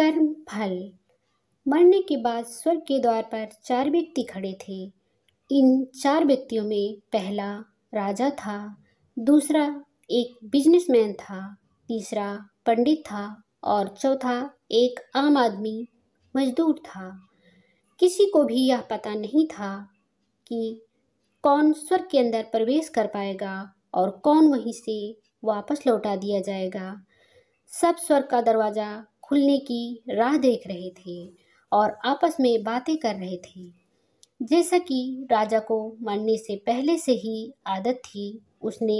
कर्म फल मरने के बाद स्वर्ग के द्वार पर चार व्यक्ति खड़े थे इन चार व्यक्तियों में पहला राजा था दूसरा एक बिजनेसमैन था तीसरा पंडित था और चौथा एक आम आदमी मजदूर था किसी को भी यह पता नहीं था कि कौन स्वर्ग के अंदर प्रवेश कर पाएगा और कौन वहीं से वापस लौटा दिया जाएगा सब स्वर्ग का दरवाज़ा खुलने की राह देख रहे थे और आपस में बातें कर रहे थे जैसा कि राजा को मरने से पहले से ही आदत थी उसने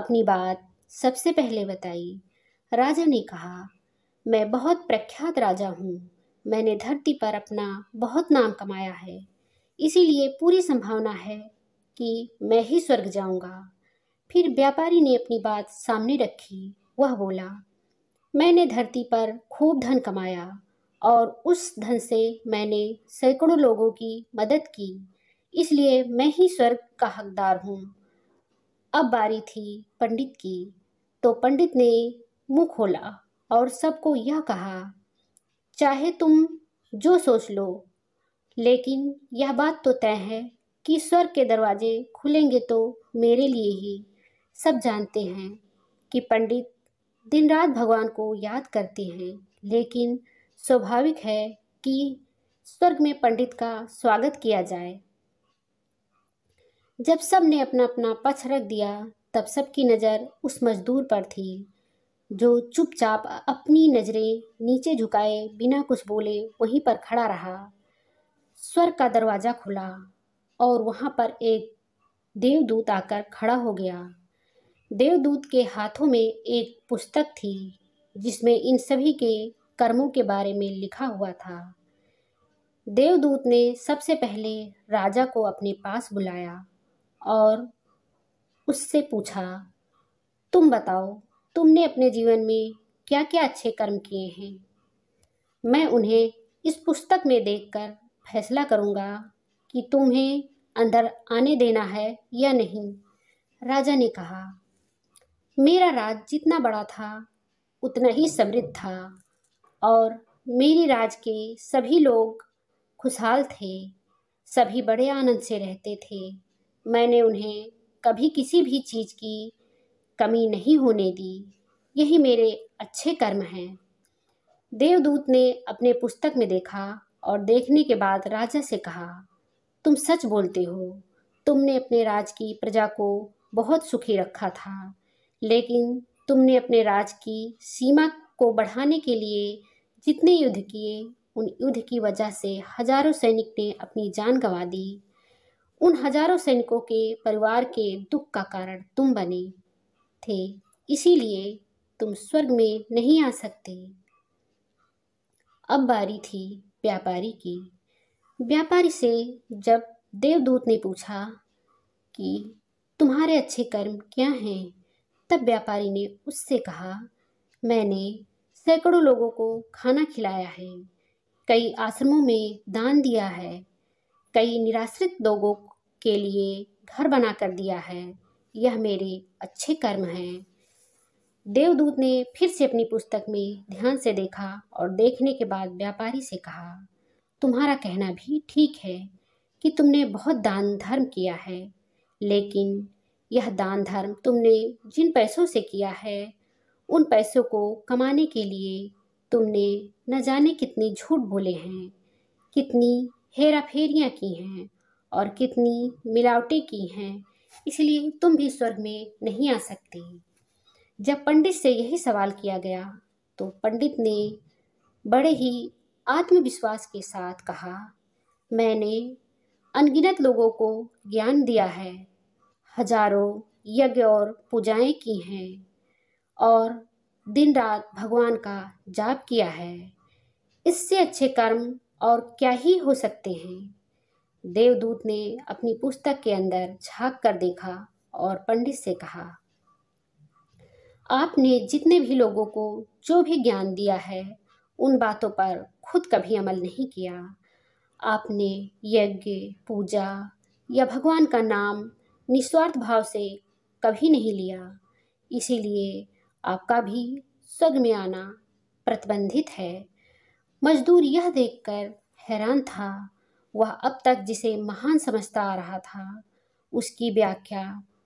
अपनी बात सबसे पहले बताई राजा ने कहा मैं बहुत प्रख्यात राजा हूँ मैंने धरती पर अपना बहुत नाम कमाया है इसीलिए पूरी संभावना है कि मैं ही स्वर्ग जाऊँगा फिर व्यापारी ने अपनी बात सामने रखी वह बोला मैंने धरती पर खूब धन कमाया और उस धन से मैंने सैकड़ों लोगों की मदद की इसलिए मैं ही स्वर्ग का हकदार हूँ अब बारी थी पंडित की तो पंडित ने मुंह खोला और सबको यह कहा चाहे तुम जो सोच लो लेकिन यह बात तो तय है कि स्वर्ग के दरवाजे खुलेंगे तो मेरे लिए ही सब जानते हैं कि पंडित दिन रात भगवान को याद करते हैं लेकिन स्वाभाविक है कि स्वर्ग में पंडित का स्वागत किया जाए जब सब ने अपना अपना पक्ष रख दिया तब सबकी नज़र उस मजदूर पर थी जो चुपचाप अपनी नज़रें नीचे झुकाए बिना कुछ बोले वहीं पर खड़ा रहा स्वर्ग का दरवाज़ा खुला और वहाँ पर एक देवदूत आकर खड़ा हो गया देवदूत के हाथों में एक पुस्तक थी जिसमें इन सभी के कर्मों के बारे में लिखा हुआ था देवदूत ने सबसे पहले राजा को अपने पास बुलाया और उससे पूछा तुम बताओ तुमने अपने जीवन में क्या क्या अच्छे कर्म किए हैं मैं उन्हें इस पुस्तक में देखकर फैसला करूँगा कि तुम्हें अंदर आने देना है या नहीं राजा ने कहा मेरा राज जितना बड़ा था उतना ही समृद्ध था और मेरे राज के सभी लोग खुशहाल थे सभी बड़े आनंद से रहते थे मैंने उन्हें कभी किसी भी चीज़ की कमी नहीं होने दी यही मेरे अच्छे कर्म हैं देवदूत ने अपने पुस्तक में देखा और देखने के बाद राजा से कहा तुम सच बोलते हो तुमने अपने राज की प्रजा को बहुत सुखी रखा था लेकिन तुमने अपने राज की सीमा को बढ़ाने के लिए जितने युद्ध किए उन युद्ध की वजह से हजारों सैनिक ने अपनी जान गंवा दी उन हजारों सैनिकों के परिवार के दुख का कारण तुम बने थे इसीलिए तुम स्वर्ग में नहीं आ सकते अब बारी थी व्यापारी की व्यापारी से जब देवदूत ने पूछा कि तुम्हारे अच्छे कर्म क्या हैं तब व्यापारी ने उससे कहा मैंने सैकड़ों लोगों को खाना खिलाया है कई आश्रमों में दान दिया है कई निराश्रित लोगों के लिए घर बना कर दिया है यह मेरे अच्छे कर्म हैं देवदूत ने फिर से अपनी पुस्तक में ध्यान से देखा और देखने के बाद व्यापारी से कहा तुम्हारा कहना भी ठीक है कि तुमने बहुत दान धर्म किया है लेकिन यह दान धर्म तुमने जिन पैसों से किया है उन पैसों को कमाने के लिए तुमने न जाने कितने झूठ बोले हैं कितनी हेरा फेरियाँ की हैं और कितनी मिलावटें की हैं इसलिए तुम भी स्वर्ग में नहीं आ सकते जब पंडित से यही सवाल किया गया तो पंडित ने बड़े ही आत्मविश्वास के साथ कहा मैंने अनगिनत लोगों को ज्ञान दिया है हजारों यज्ञ और पूजाएं की हैं और दिन रात भगवान का जाप किया है इससे अच्छे कर्म और क्या ही हो सकते हैं देवदूत ने अपनी पुस्तक के अंदर झांक कर देखा और पंडित से कहा आपने जितने भी लोगों को जो भी ज्ञान दिया है उन बातों पर खुद कभी अमल नहीं किया आपने यज्ञ पूजा या भगवान का नाम निस्वार्थ भाव से कभी नहीं लिया इसीलिए आपका भी स्वर्ग में आना प्रतिबंधित है मजदूर यह देखकर हैरान था वह अब तक जिसे महान समझता आ रहा था उसकी व्याख्या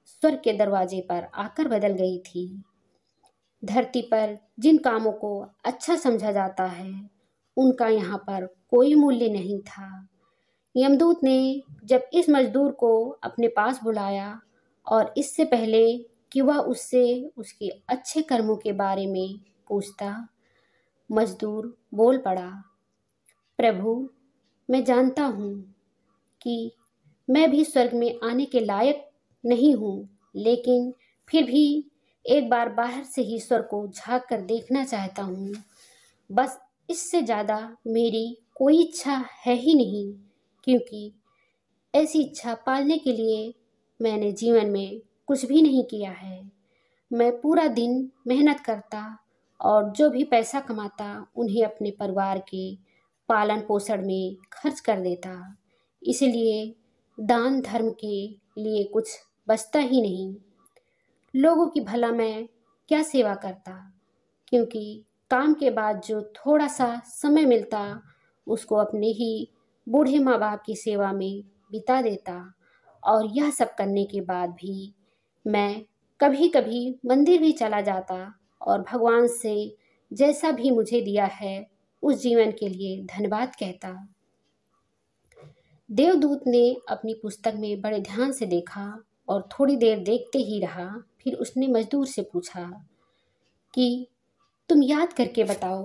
स्वर्ग के दरवाजे पर आकर बदल गई थी धरती पर जिन कामों को अच्छा समझा जाता है उनका यहाँ पर कोई मूल्य नहीं था यमदूत ने जब इस मजदूर को अपने पास बुलाया और इससे पहले कि वह उससे उसके अच्छे कर्मों के बारे में पूछता मजदूर बोल पड़ा प्रभु मैं जानता हूँ कि मैं भी स्वर्ग में आने के लायक नहीं हूँ लेकिन फिर भी एक बार बाहर से ही स्वर्ग को झाँक कर देखना चाहता हूँ बस इससे ज़्यादा मेरी कोई इच्छा है ही नहीं क्योंकि ऐसी इच्छा पालने के लिए मैंने जीवन में कुछ भी नहीं किया है मैं पूरा दिन मेहनत करता और जो भी पैसा कमाता उन्हें अपने परिवार के पालन पोषण में खर्च कर देता इसलिए दान धर्म के लिए कुछ बचता ही नहीं लोगों की भला मैं क्या सेवा करता क्योंकि काम के बाद जो थोड़ा सा समय मिलता उसको अपने ही बूढ़े माँ बाप की सेवा में बिता देता और यह सब करने के बाद भी मैं कभी कभी मंदिर भी चला जाता और भगवान से जैसा भी मुझे दिया है उस जीवन के लिए धन्यवाद कहता देवदूत ने अपनी पुस्तक में बड़े ध्यान से देखा और थोड़ी देर देखते ही रहा फिर उसने मजदूर से पूछा कि तुम याद करके बताओ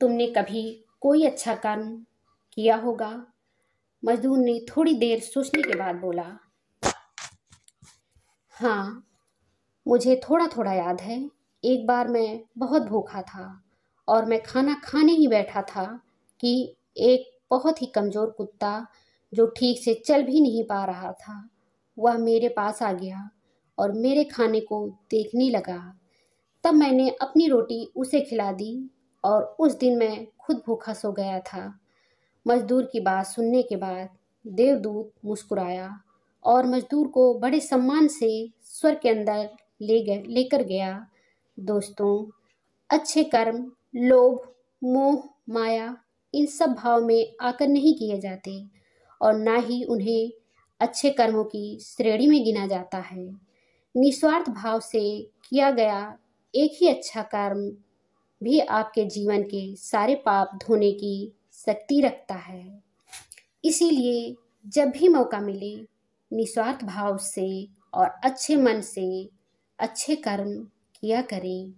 तुमने कभी कोई अच्छा कर्म किया होगा मजदूर ने थोड़ी देर सोचने के बाद बोला हाँ मुझे थोड़ा थोड़ा याद है एक बार मैं बहुत भूखा था और मैं खाना खाने ही बैठा था कि एक बहुत ही कमज़ोर कुत्ता जो ठीक से चल भी नहीं पा रहा था वह मेरे पास आ गया और मेरे खाने को देखने लगा तब मैंने अपनी रोटी उसे खिला दी और उस दिन मैं खुद भूखा सो गया था मजदूर की बात सुनने के बाद देवदूत मुस्कुराया और मजदूर को बड़े सम्मान से स्वर के अंदर ले गए लेकर गया दोस्तों अच्छे कर्म लोभ मोह माया इन सब भाव में आकर नहीं किए जाते और ना ही उन्हें अच्छे कर्मों की श्रेणी में गिना जाता है निस्वार्थ भाव से किया गया एक ही अच्छा कर्म भी आपके जीवन के सारे पाप धोने की शक्ति रखता है इसीलिए जब भी मौका मिले निस्वार्थ भाव से और अच्छे मन से अच्छे कर्म किया करें